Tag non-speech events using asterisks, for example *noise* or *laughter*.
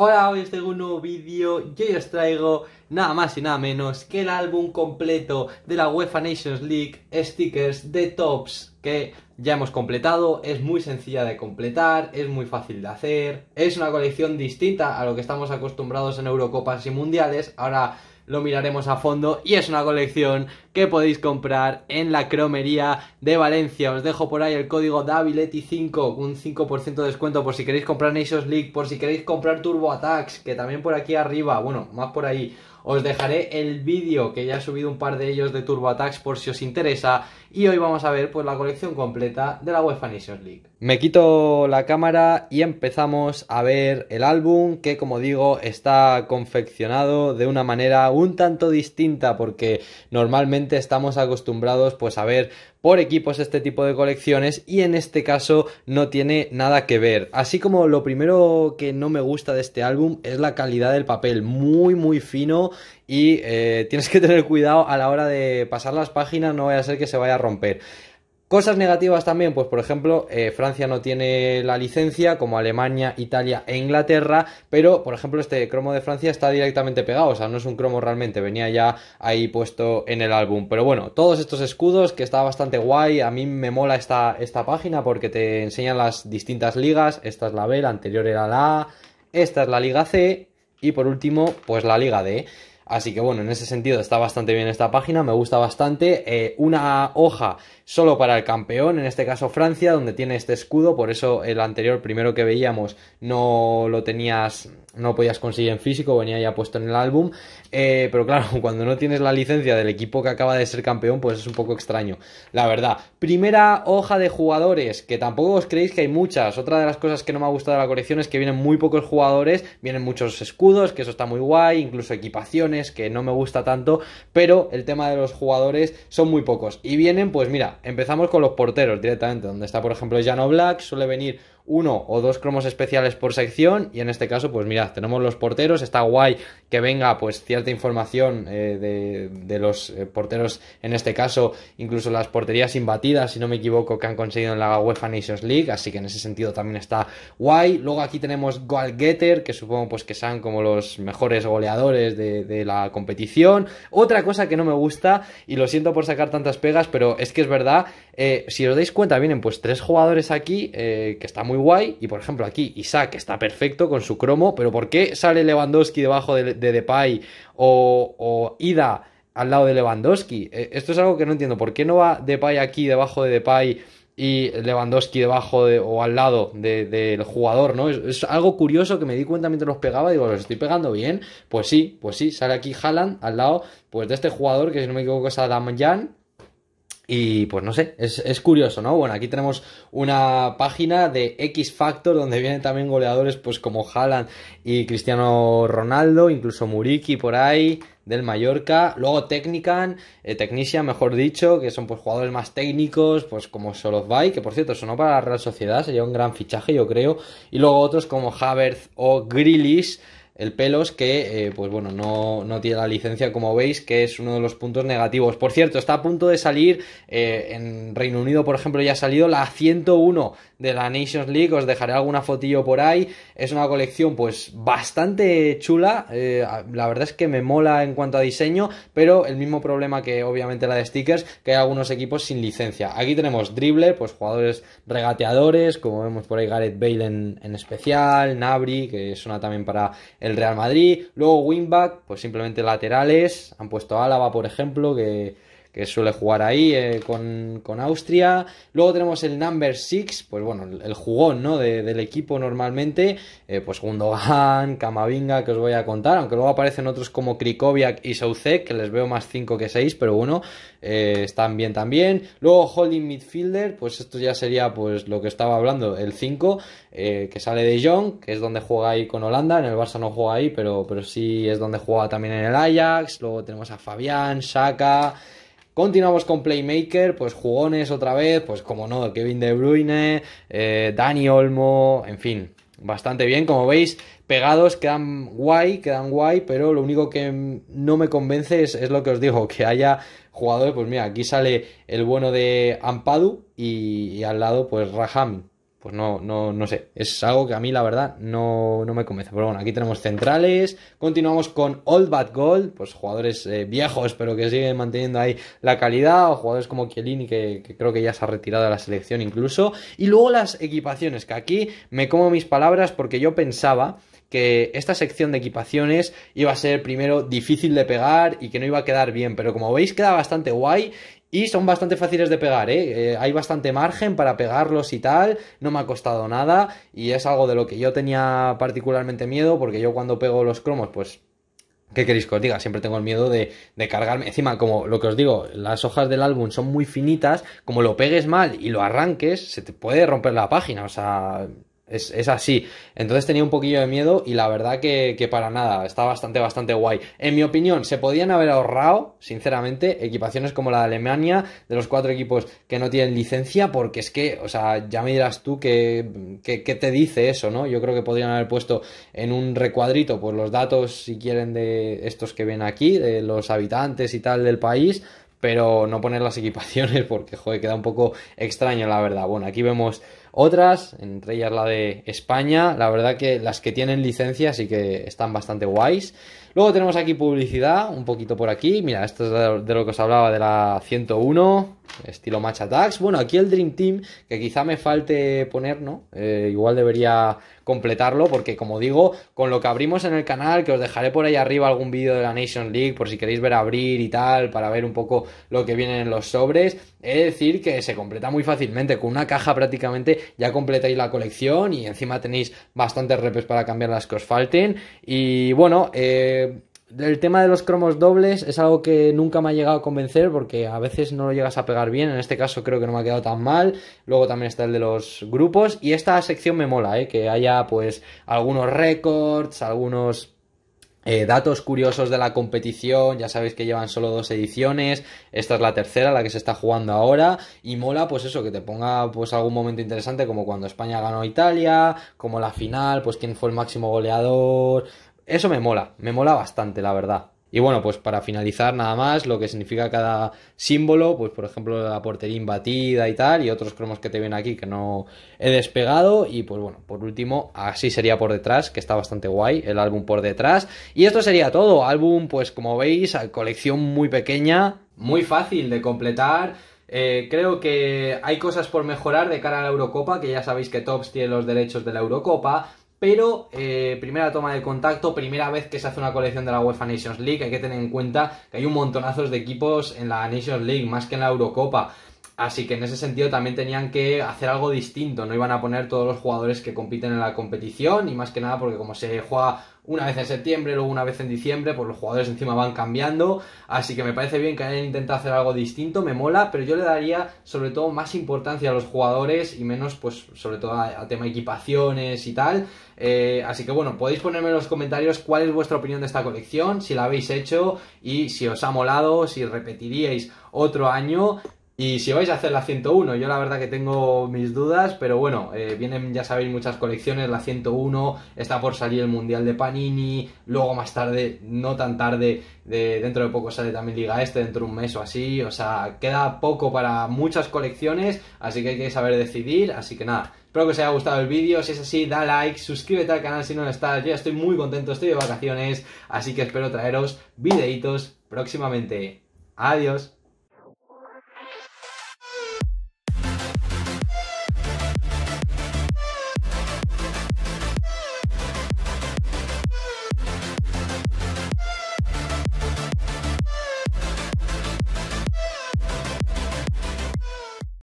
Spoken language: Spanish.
Hola, hoy os traigo un nuevo vídeo yo os traigo nada más y nada menos que el álbum completo de la UEFA Nations League Stickers de Tops que ya hemos completado, es muy sencilla de completar, es muy fácil de hacer, es una colección distinta a lo que estamos acostumbrados en Eurocopas y Mundiales, ahora lo miraremos a fondo y es una colección que podéis comprar en la cromería de Valencia. Os dejo por ahí el código DAVILETI5, un 5% de descuento por si queréis comprar Nations League, por si queréis comprar Turbo Attacks, que también por aquí arriba, bueno, más por ahí os dejaré el vídeo que ya he subido un par de ellos de Turbo Attacks por si os interesa. Y hoy vamos a ver pues la colección completa de la UEFA Nations League. Me quito la cámara y empezamos a ver el álbum que como digo está confeccionado de una manera un tanto distinta porque normalmente estamos acostumbrados pues a ver por equipos este tipo de colecciones y en este caso no tiene nada que ver. Así como lo primero que no me gusta de este álbum es la calidad del papel, muy muy fino, y eh, tienes que tener cuidado a la hora de pasar las páginas, no vaya a ser que se vaya a romper. Cosas negativas también, pues por ejemplo, eh, Francia no tiene la licencia, como Alemania, Italia e Inglaterra, pero por ejemplo este cromo de Francia está directamente pegado, o sea, no es un cromo realmente, venía ya ahí puesto en el álbum. Pero bueno, todos estos escudos, que está bastante guay, a mí me mola esta, esta página porque te enseñan las distintas ligas, esta es la B, la anterior era la A, esta es la Liga C, y por último, pues la Liga D. Así que bueno, en ese sentido está bastante bien esta página, me gusta bastante. Eh, una hoja solo para el campeón, en este caso Francia, donde tiene este escudo, por eso el anterior primero que veíamos no lo tenías no podías conseguir en físico, venía ya puesto en el álbum. Eh, pero claro, *laughs* cuando no tienes la licencia del equipo que acaba de ser campeón, pues es un poco extraño, la verdad. Primera hoja de jugadores, que tampoco os creéis que hay muchas. Otra de las cosas que no me ha gustado de la colección es que vienen muy pocos jugadores, vienen muchos escudos, que eso está muy guay, incluso equipaciones, que no me gusta tanto, pero el tema de los jugadores son muy pocos. Y vienen, pues mira, empezamos con los porteros directamente, donde está por ejemplo Jano Black, suele venir uno o dos cromos especiales por sección y en este caso pues mirad, tenemos los porteros, está guay que venga pues cierta información eh, de, los eh, porteros en este caso, incluso las porterías imbatidas si no me equivoco que han conseguido en la UEFA Nations League, así que en ese sentido también está guay, luego aquí tenemos goal getter que supongo pues que sean como los mejores goleadores de, de la competición, otra cosa que no me gusta y lo siento por sacar tantas pegas pero es que es verdad eh, si os dais cuenta, vienen pues tres jugadores aquí, eh, que está muy guay. Y por ejemplo, aquí Isaac está perfecto con su cromo. Pero ¿por qué sale Lewandowski debajo de, de Depay o, Ida al lado de Lewandowski? Eh, esto es algo que no entiendo. ¿Por qué no va Depay aquí debajo de Depay y Lewandowski debajo de, o al lado del jugador, ¿no? Es, algo curioso que me di cuenta mientras los pegaba, digo, los estoy pegando bien, pues sí, pues sí, sale aquí Haaland al lado, pues de este jugador, que si no me equivoco es Adam Jan, y pues no sé, es, curioso, ¿no? Bueno, aquí tenemos una página de X Factor donde vienen también goleadores pues como Haaland y Cristiano Ronaldo, incluso Muriki por ahí, del Mallorca. Luego Technican, eh, mejor dicho, que son pues jugadores más técnicos, pues como Solovay, que por cierto sonó para la Real Sociedad, sería un gran fichaje yo creo. Y luego otros como Havertz o Grillis el Pelos, que eh, pues bueno, no, tiene la licencia, como veis, que es uno de los puntos negativos. Por cierto, está a punto de salir eh, en Reino Unido, por ejemplo, ya ha salido la 101 de la Nations League. Os dejaré alguna fotillo por ahí. Es una colección, pues, bastante chula. Eh, la verdad es que me mola en cuanto a diseño, pero el mismo problema que obviamente la de stickers, que hay algunos equipos sin licencia. Aquí tenemos dribbler, pues jugadores regateadores, como vemos por ahí Gareth Bale en, especial, Nabri, que suena también para el el Real Madrid. Luego wingback, pues simplemente laterales. Han puesto Álava, por ejemplo, que que suele jugar ahí eh, con, con, Austria. Luego tenemos el number 6, pues bueno, el, jugón ¿no? del equipo normalmente, eh, pues Gundogan, Camavinga, que os voy a contar, aunque luego aparecen otros como Krikoviak y Soucek, que les veo más 5 que 6, pero bueno, eh, están bien también. Luego Holding Midfielder, pues esto ya sería pues lo que estaba hablando, el 5, que sale de Jong, que es donde juega ahí con Holanda, en el Barça no juega ahí, pero, pero sí es donde juega también en el Ajax. Luego tenemos a Fabián, Saka... Continuamos con Playmaker, pues jugones otra vez, pues como no, Kevin De Bruyne, eh, Dani Olmo, en fin, bastante bien, como veis, pegados, quedan guay, quedan guay, pero lo único que no me convence es, lo que os digo, que haya jugadores, pues mira, aquí sale el bueno de Ampadu y, y al lado pues Raham, pues no, no, no sé. Es algo que a mí, la verdad, no, no me convence. Pero bueno, aquí tenemos centrales. Continuamos con Old Bad Gold. Pues jugadores eh, viejos, pero que siguen manteniendo ahí la calidad. O jugadores como Chiellini, que, que, creo que ya se ha retirado de la selección incluso. Y luego las equipaciones, que aquí me como mis palabras porque yo pensaba que esta sección de equipaciones iba a ser primero difícil de pegar y que no iba a quedar bien, pero como veis queda bastante guay y son bastante fáciles de pegar, ¿eh? ¿eh? hay bastante margen para pegarlos y tal, no me ha costado nada y es algo de lo que yo tenía particularmente miedo porque yo cuando pego los cromos pues ¿Qué queréis que os diga? Siempre tengo el miedo de, de, cargarme. Encima, como lo que os digo, las hojas del álbum son muy finitas. Como lo pegues mal y lo arranques, se te puede romper la página. O sea, es, así. Entonces tenía un poquillo de miedo y la verdad que, para nada, está bastante, bastante guay. En mi opinión, se podían haber ahorrado, sinceramente, equipaciones como la de Alemania, de los cuatro equipos que no tienen licencia, porque es que, o sea, ya me dirás tú qué qué te dice eso, ¿no? Yo creo que podrían haber puesto en un recuadrito, pues los datos, si quieren, de estos que ven aquí, de los habitantes y tal del país, pero no poner las equipaciones *laughs* porque, joder, queda un poco extraño, la verdad. Bueno, aquí vemos otras, entre ellas la de España, la verdad que las que tienen licencia sí que están bastante guays. Luego tenemos aquí publicidad, un poquito por aquí, mira, esto es de lo que os hablaba de la 101, estilo match attacks. Bueno, aquí el Dream Team, que quizá me falte poner, ¿no? Eh, igual debería completarlo, porque como digo, con lo que abrimos en el canal, que os dejaré por ahí arriba algún vídeo de la Nation League, por si queréis ver abrir y tal, para ver un poco lo que viene en los sobres, es decir que se completa muy fácilmente, con una caja prácticamente ya completáis la colección y encima tenéis bastantes repes para cambiar las que os falten. Y bueno, eh el tema de los cromos dobles es algo que nunca me ha llegado a convencer porque a veces no lo llegas a pegar bien. En este caso creo que no me ha quedado tan mal. Luego también está el de los grupos. Y esta sección me mola, ¿eh? que haya pues algunos récords, algunos eh, datos curiosos de la competición, ya sabéis que llevan solo dos ediciones, esta es la tercera, la que se está jugando ahora, y mola pues eso, que te ponga pues algún momento interesante como cuando España ganó Italia, como la final, pues quién fue el máximo goleador, eso me mola, me mola bastante, la verdad. Y bueno, pues para finalizar nada más, lo que significa cada símbolo, pues por ejemplo la portería imbatida y tal, y otros cromos que te ven aquí que no he despegado. Y pues bueno, por último, así sería por detrás, que está bastante guay el álbum por detrás. Y esto sería todo, álbum pues como veis, colección muy pequeña, muy fácil de completar. Eh, creo que hay cosas por mejorar de cara a la Eurocopa, que ya sabéis que Tops tiene los derechos de la Eurocopa, pero eh, primera toma de contacto, primera vez que se hace una colección de la UEFA Nations League, hay que tener en cuenta que hay un montonazos de equipos en la Nations League, más que en la Eurocopa. Así que en ese sentido también tenían que hacer algo distinto, no iban a poner todos los jugadores que compiten en la competición y más que nada porque como se juega una vez en septiembre, luego una vez en diciembre, pues los jugadores encima van cambiando, así que me parece bien que hayan intentado hacer algo distinto, me mola, pero yo le daría sobre todo más importancia a los jugadores y menos pues sobre todo al tema tema equipaciones y tal, eh, así que bueno, podéis ponerme en los comentarios cuál es vuestra opinión de esta colección, si la habéis hecho y si os ha molado, si repetiríais otro año y si vais a hacer la 101, yo la verdad que tengo mis dudas, pero bueno, eh, vienen, ya sabéis, muchas colecciones, la 101, está por salir el Mundial de Panini, luego más tarde, no tan tarde, de, dentro de poco sale también Liga Este, dentro de un mes o así, o sea, queda poco para muchas colecciones, así que hay que saber decidir, así que nada, espero que os haya gustado el vídeo, si es así, da like, suscríbete al canal si no lo estás, yo ya estoy muy contento, estoy de vacaciones, así que espero traeros videitos próximamente. Adiós.